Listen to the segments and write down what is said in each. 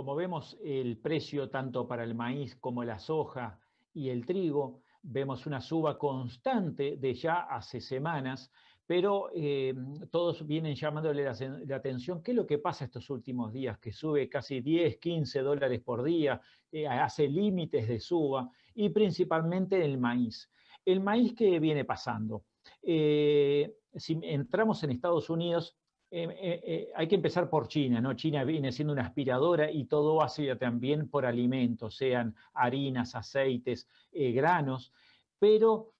Como vemos el precio tanto para el maíz como la soja y el trigo, vemos una suba constante de ya hace semanas, pero eh, todos vienen llamándole la, atención qué es lo que pasa estos últimos días, que sube casi 10, 15 dólares por día, eh, hace límites de suba, y principalmente el maíz. El maíz que viene pasando. Eh, si entramos en Estados Unidos, eh, eh, eh, hay que empezar por China, ¿no? China viene siendo una aspiradora y todo Asia también por alimentos, sean harinas, aceites, granos, pero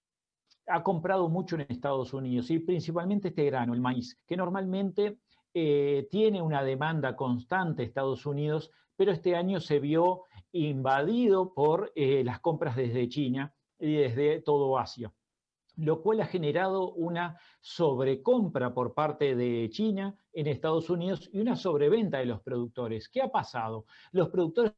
ha comprado mucho en Estados Unidos y principalmente este grano, el maíz, que normalmente tiene una demanda constante Estados Unidos, pero este año se vio invadido por las compras desde China y desde todo Asia lo cual ha generado una sobrecompra por parte de China en Estados Unidos y una sobreventa de los productores. ¿Qué ha pasado? Los productores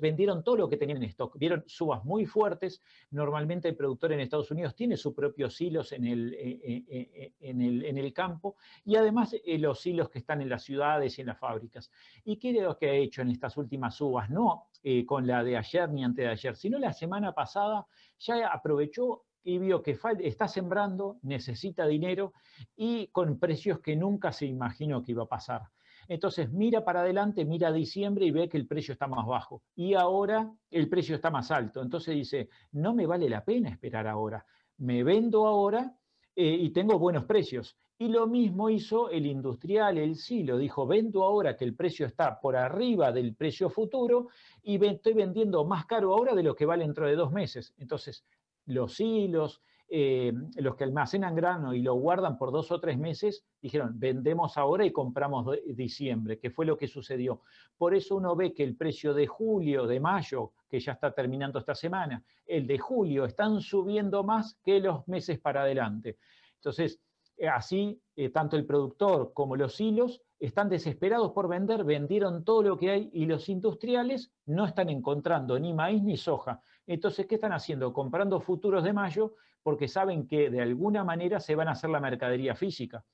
vendieron todo lo que tenían en stock, vieron subas muy fuertes, normalmente el productor en Estados Unidos tiene sus propios hilos en el, eh, eh, eh, en el, campo y además los hilos que están en las ciudades y en las fábricas. ¿Y qué es lo que ha hecho en estas últimas subas? No con la de ayer ni antes de ayer, sino la semana pasada ya aprovechó y vio que está sembrando, necesita dinero y con precios que nunca se imaginó que iba a pasar. Entonces mira para adelante, mira diciembre y ve que el precio está más bajo. Y ahora el precio está más alto. Entonces dice, no me vale la pena esperar ahora. Me vendo ahora eh, y tengo buenos precios. Y lo mismo hizo el industrial, el silo, dijo, vendo ahora que el precio está por arriba del precio futuro y estoy vendiendo más caro ahora de lo que vale dentro de dos meses. Entonces, los hilos, eh, los que almacenan grano y lo guardan por dos o tres meses, dijeron, vendemos ahora y compramos diciembre, que fue lo que sucedió. Por eso uno ve que el precio de julio, de mayo, que ya está terminando esta semana, el de julio, están subiendo más que los meses para adelante. Entonces, eh, así, eh, tanto el productor como los hilos están desesperados por vender, vendieron todo lo que hay y los industriales no están encontrando ni maíz ni soja. Entonces, ¿qué están haciendo? Comprando futuros de mayo porque saben que de alguna manera se van a hacer la mercadería física.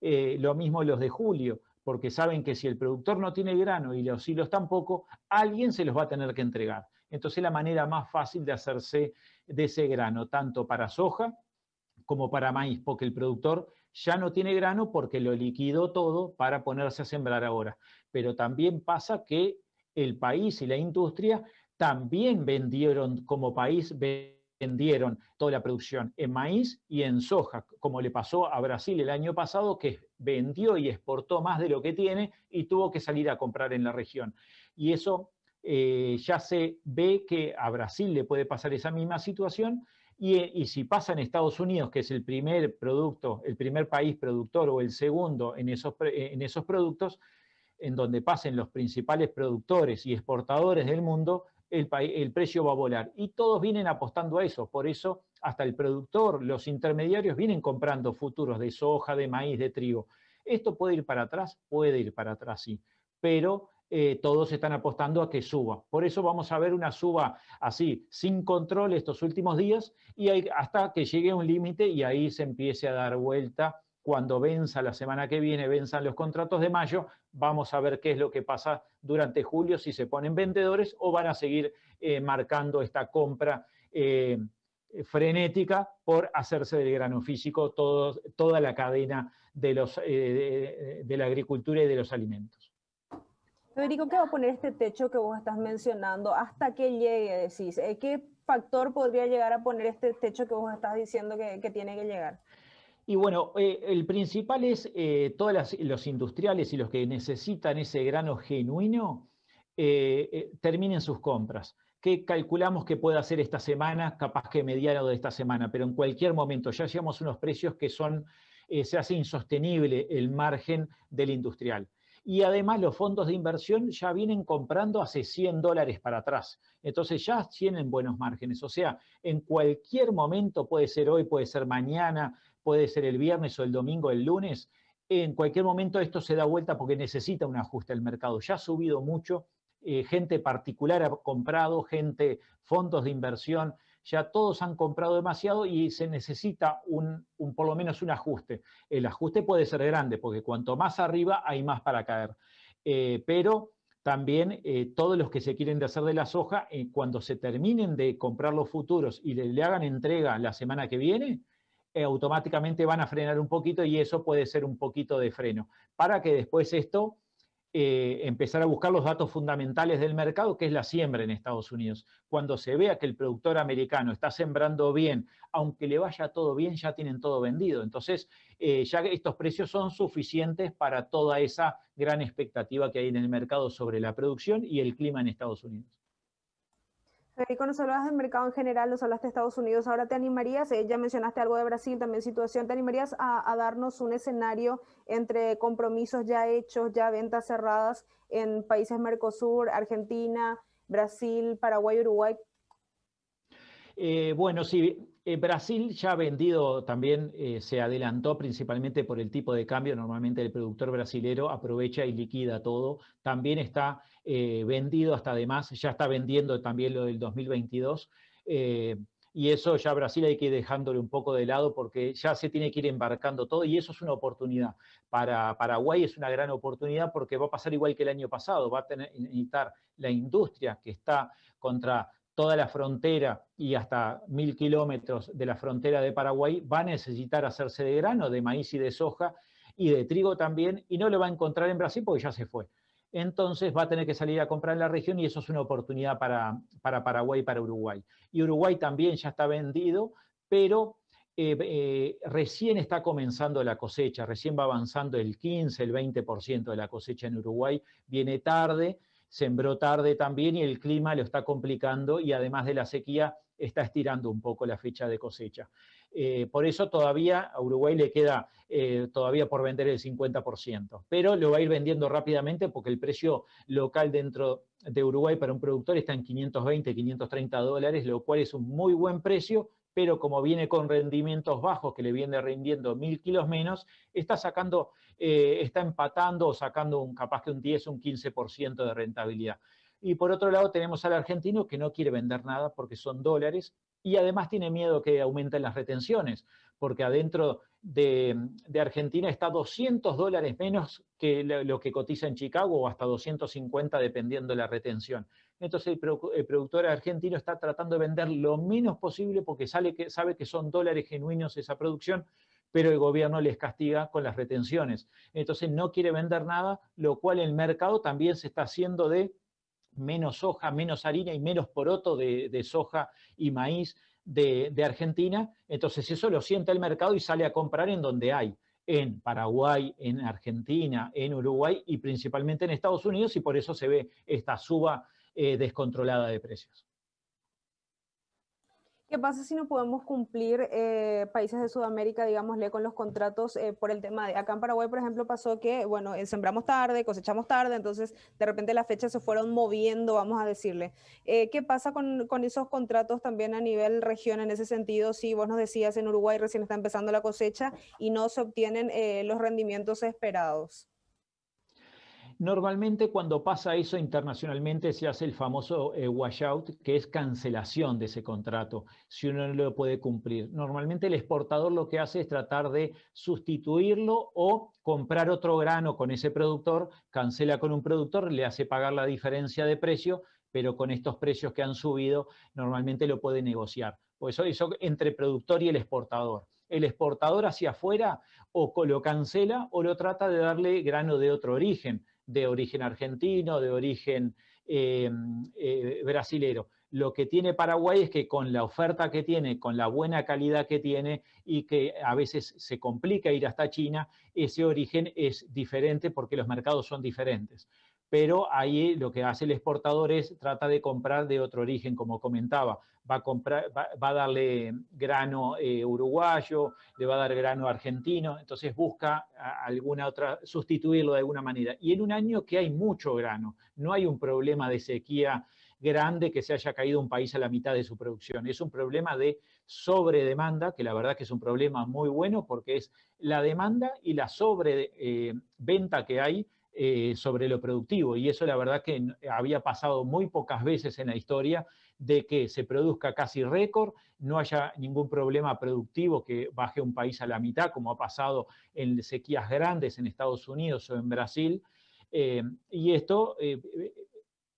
Eh, lo mismo los de julio, porque saben que si el productor no tiene grano y los hilos tampoco, alguien se los va a tener que entregar. Entonces, la manera más fácil de hacerse de ese grano, tanto para soja como para maíz, porque el productor ya no tiene grano porque lo liquidó todo para ponerse a sembrar ahora. Pero también pasa que el país y la industria también vendieron como país vendieron toda la producción en maíz y en soja, como le pasó a Brasil el año pasado, que vendió y exportó más de lo que tiene y tuvo que salir a comprar en la región. Y eso eh, ya se ve que a Brasil le puede pasar esa misma situación eh, y, si pasa en Estados Unidos, que es el primer producto, el primer país productor o el segundo en esos, eh, en esos productos, en donde pasen los principales productores y exportadores del mundo, el, el precio va a volar. Y todos vienen apostando a eso. Por eso, hasta el productor, los intermediarios vienen comprando futuros de soja, de maíz, de trigo. Esto puede ir para atrás, puede ir para atrás, sí. Pero eh, todos están apostando a que suba. Por eso vamos a ver una suba así, sin control estos últimos días y hasta que llegue un límite y ahí se empiece a dar vuelta. Cuando venza la semana que viene, venzan los contratos de mayo, vamos a ver qué es lo que pasa durante julio, si se ponen vendedores o van a seguir eh, marcando esta compra eh, frenética por hacerse del grano físico toda la cadena de la agricultura y de los alimentos. Federico, ¿qué va a poner este techo que vos estás mencionando? ¿Hasta qué llegue, decís? Eh, ¿Qué factor podría llegar a poner este techo que vos estás diciendo que, tiene que llegar? Y bueno, eh, el principal es que eh, todos los industriales y los que necesitan ese grano genuino terminen sus compras ¿Qué calculamos que pueda hacer esta semana, capaz que mediano de esta semana, pero en cualquier momento ya llevamos unos precios que son, se hace insostenible el margen del industrial y además los fondos de inversión ya vienen comprando hace 100 dólares para atrás. Entonces ya tienen buenos márgenes. O sea, en cualquier momento, puede ser hoy, puede ser mañana, puede ser el viernes o el domingo, el lunes, en cualquier momento esto se da vuelta porque necesita un ajuste al mercado. Ya ha subido mucho, eh, gente particular ha comprado, gente, fondos de inversión, ya todos han comprado demasiado y se necesita un, por lo menos un ajuste. El ajuste puede ser grande, porque cuanto más arriba hay más para caer. Eh, pero también eh, todos los que se quieren hacer de la soja, eh, cuando se terminen de comprar los futuros y le, hagan entrega la semana que viene, automáticamente van a frenar un poquito y eso puede ser un poquito de freno, para que después esto eh, empezar a buscar los datos fundamentales del mercado, que es la siembra en Estados Unidos. Cuando se vea que el productor americano está sembrando bien, aunque le vaya todo bien, ya tienen todo vendido. Entonces, eh, ya estos precios son suficientes para toda esa gran expectativa que hay en el mercado sobre la producción y el clima en Estados Unidos cuando nos hablabas del mercado en general, nos hablaste de Estados Unidos, ahora te animarías, eh, ya mencionaste algo de Brasil, también situación, ¿te animarías a, darnos un escenario entre compromisos ya hechos, ya ventas cerradas en países Mercosur, Argentina, Brasil, Paraguay, Uruguay? Eh, bueno, sí, eh, Brasil ya ha vendido también, eh, se adelantó principalmente por el tipo de cambio. Normalmente el productor brasilero aprovecha y liquida todo. También está eh, vendido hasta además, ya está vendiendo también lo del 2022. y eso ya Brasil hay que ir dejándole un poco de lado porque ya se tiene que ir embarcando todo y eso es una oportunidad. Para Paraguay es una gran oportunidad porque va a pasar igual que el año pasado, va a tener, necesitar la industria que está contra toda la frontera y hasta mil kilómetros de la frontera de Paraguay va a necesitar hacerse de grano, de maíz y de soja y de trigo también, y no lo va a encontrar en Brasil porque ya se fue. Entonces va a tener que salir a comprar en la región y eso es una oportunidad para, Paraguay y para Uruguay. Y Uruguay también ya está vendido, pero eh, eh, recién está comenzando la cosecha, recién va avanzando el 15, el 20% de la cosecha en Uruguay, viene tarde sembró tarde también y el clima lo está complicando y además de la sequía está estirando un poco la fecha de cosecha. Eh, por eso todavía a Uruguay le queda eh, todavía por vender el 50%, pero lo va a ir vendiendo rápidamente porque el precio local dentro de Uruguay para un productor está en 520, 530 dólares, lo cual es un muy buen precio pero como viene con rendimientos bajos, que le viene rindiendo mil kilos menos, está sacando, eh, está empatando o sacando un, capaz que un 10, un 15% de rentabilidad. Y por otro lado tenemos al argentino que no quiere vender nada porque son dólares y además tiene miedo que aumenten las retenciones, porque adentro de, de Argentina está 200 dólares menos que lo que cotiza en Chicago o hasta 250 dependiendo de la retención entonces el, productor argentino está tratando de vender lo menos posible porque sabe que son dólares genuinos esa producción, pero el gobierno les castiga con las retenciones. Entonces no quiere vender nada, lo cual el mercado también se está haciendo de menos soja, menos harina y menos poroto de, soja y maíz de, de Argentina. Entonces eso lo siente el mercado y sale a comprar en donde hay en Paraguay, en Argentina, en Uruguay y principalmente en Estados Unidos y por eso se ve esta suba eh, descontrolada de precios. ¿Qué pasa si no podemos cumplir eh, países de Sudamérica, digámosle, con los contratos eh, por el tema de... Acá en Paraguay, por ejemplo, pasó que, bueno, sembramos tarde, cosechamos tarde, entonces de repente las fechas se fueron moviendo, vamos a decirle. ¿Qué pasa con, con, esos contratos también a nivel región en ese sentido? Si vos nos decías, en Uruguay recién está empezando la cosecha y no se obtienen los rendimientos esperados. Normalmente cuando pasa eso internacionalmente se hace el famoso eh, washout, que es cancelación de ese contrato, si uno no lo puede cumplir. Normalmente el exportador lo que hace es tratar de sustituirlo o comprar otro grano con ese productor, cancela con un productor, le hace pagar la diferencia de precio, pero con estos precios que han subido normalmente lo puede negociar. Por eso eso entre productor y el exportador el exportador hacia afuera o lo cancela o lo trata de darle grano de otro origen de origen argentino, de origen em, eh, brasilero. Lo que tiene Paraguay es que con la oferta que tiene, con la buena calidad que tiene y que a veces se complica ir hasta China, ese origen es diferente porque los mercados son diferentes pero ahí lo que hace el exportador es trata de comprar de otro origen, como comentaba. Va a, comprar, darle grano eh, uruguayo, le va a dar grano argentino, entonces busca alguna otra, sustituirlo de alguna manera. Y en un año que hay mucho grano, no hay un problema de sequía grande que se haya caído un país a la mitad de su producción. Es un problema de sobredemanda, que la verdad que es un problema muy bueno porque es la demanda y la sobreventa eh, que hay eh, sobre lo productivo. Y eso la verdad que había pasado muy pocas veces en la historia de que se produzca casi récord, no haya ningún problema productivo que baje un país a la mitad, como ha pasado en sequías grandes en Estados Unidos o en Brasil. Eh, y esto eh,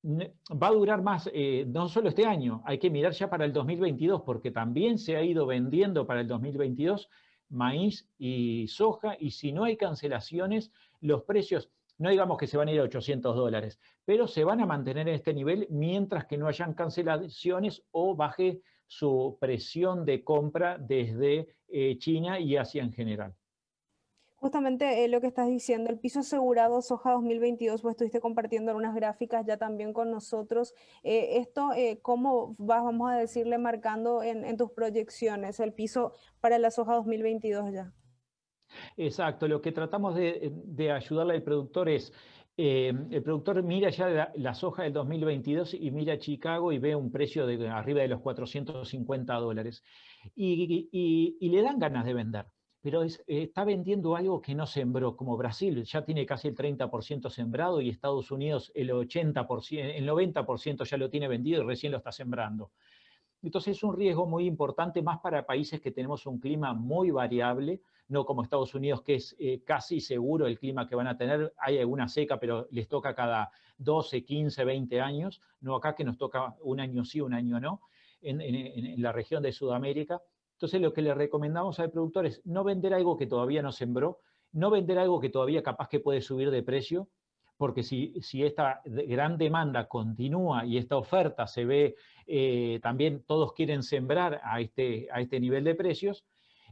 va a durar más, no solo este año, hay que mirar ya para el 2022, porque también se ha ido vendiendo para el 2022 maíz y soja, y si no hay cancelaciones, los precios no digamos que se van a ir a 800 dólares, pero se van a mantener en este nivel mientras que no hayan cancelaciones o baje su presión de compra desde eh, China y Asia en general. Justamente eh, lo que estás diciendo, el piso asegurado soja 2022, pues estuviste compartiendo algunas gráficas ya también con nosotros. Eh, esto, ¿cómo vas, vamos a decirle, marcando en, en tus proyecciones el piso para la soja 2022 ya? Exacto, lo que tratamos de, ayudarle al productor es, eh, el productor mira ya la, soja del 2022 y mira Chicago y ve un precio de arriba de los 450 dólares y, le dan ganas de vender pero está vendiendo algo que no sembró, como Brasil ya tiene casi el 30% sembrado y Estados Unidos el 80%, el 90% ya lo tiene vendido y recién lo está sembrando. Entonces es un riesgo muy importante más para países que tenemos un clima muy variable, no como Estados Unidos, que es eh, casi seguro el clima que van a tener. Hay alguna seca, pero les toca cada 12, 15, 20 años, no acá que nos toca un año sí, un año no, en, en la región de Sudamérica. Entonces lo que le recomendamos al productor es no vender algo que todavía no sembró, no vender algo que todavía capaz que puede subir de precio, porque si, esta gran demanda continúa y esta oferta se ve, eh, también todos quieren sembrar a este, este nivel de precios,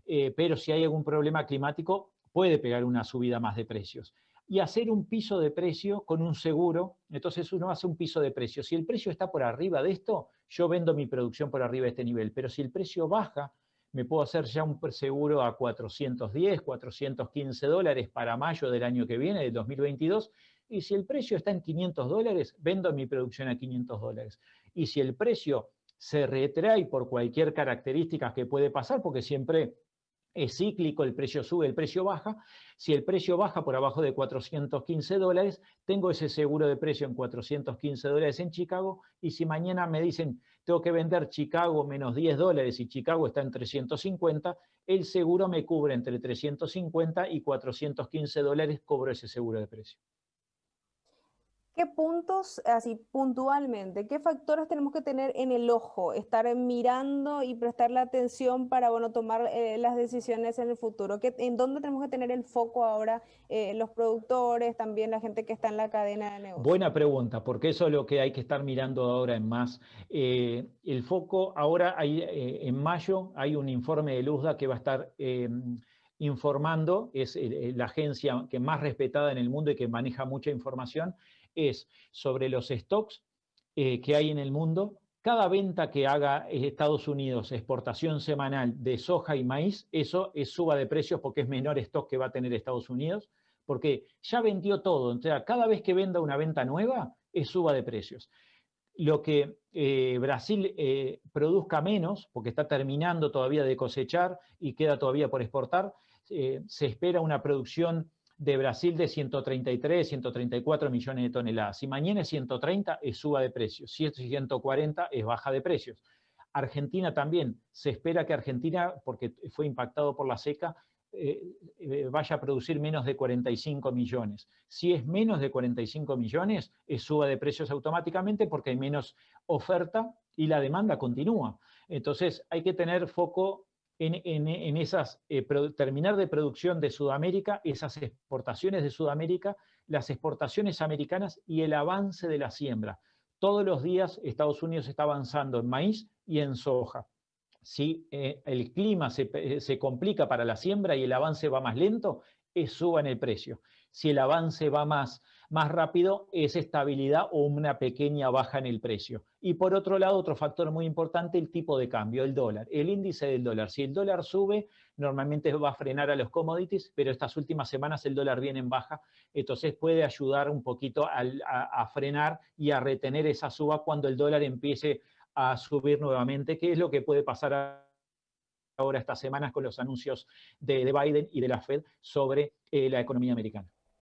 eh, pero si hay algún problema climático, puede pegar una subida más de precios. Y hacer un piso de precio con un seguro, entonces uno hace un piso de precio. Si el precio está por arriba de esto, yo vendo mi producción por arriba de este nivel, pero si el precio baja, me puedo hacer ya un seguro a 410, 415 dólares para mayo del año que viene, del 2022, y si el precio está en 500 dólares, vendo mi producción a 500 dólares. Y si el precio se retrae por cualquier característica que puede pasar, porque siempre es cíclico, el precio sube, el precio baja. Si el precio baja por abajo de 415 dólares, tengo ese seguro de precio en 415 dólares en Chicago y si mañana me dicen tengo que vender Chicago menos 10 dólares y Chicago está en 350, el seguro me cubre entre 350 y 415 dólares, cobro ese seguro de precio. ¿Qué puntos, así puntualmente, qué factores tenemos que tener en el ojo, estar mirando y prestar la atención para, bueno, tomar eh, las decisiones en el futuro? ¿En dónde tenemos que tener el foco ahora eh, los productores, también la gente que está en la cadena de negocios? Buena pregunta, porque eso es lo que hay que estar mirando ahora en más. Eh, el foco, ahora hay, en mayo hay un informe de Luzda que va a estar informando, es la agencia que más respetada en el mundo y que maneja mucha información, es sobre los stocks eh, que hay en el mundo. Cada venta que haga Estados Unidos, exportación semanal de soja y maíz, eso es suba de precios porque es menor stock que va a tener Estados Unidos, porque ya vendió todo. Entonces, cada vez que venda una venta nueva, es suba de precios lo que eh, Brasil eh, produzca menos, porque está terminando todavía de cosechar y queda todavía por exportar, se espera una producción de Brasil de 133, 134 millones de toneladas. Si mañana es 130, es suba de precios. Si es 140, es baja de precios. Argentina también. Se espera que Argentina, porque fue impactado por la seca, eh, eh, vaya a producir menos de 45 millones. Si es menos de 45 millones, es suba de precios automáticamente porque hay menos oferta y la demanda continúa. Entonces hay que tener foco en, esas, eh, terminar de producción de Sudamérica, esas exportaciones de Sudamérica, las exportaciones americanas y el avance de la siembra. Todos los días Estados Unidos está avanzando en maíz y en soja. Si eh, el clima se, eh, se complica para la siembra y el avance va más lento, suba es en el precio. Si el avance va más más rápido es estabilidad o una pequeña baja en el precio. Y por otro lado, otro factor muy importante, el tipo de cambio, el dólar, el índice del dólar. Si el dólar sube, normalmente va a frenar a los commodities, pero estas últimas semanas el dólar viene en baja, entonces puede ayudar un poquito a, frenar y a retener esa suba cuando el dólar empiece a subir nuevamente, que es lo que puede pasar ahora estas semanas con los anuncios de, Biden y de la Fed sobre eh, la economía americana.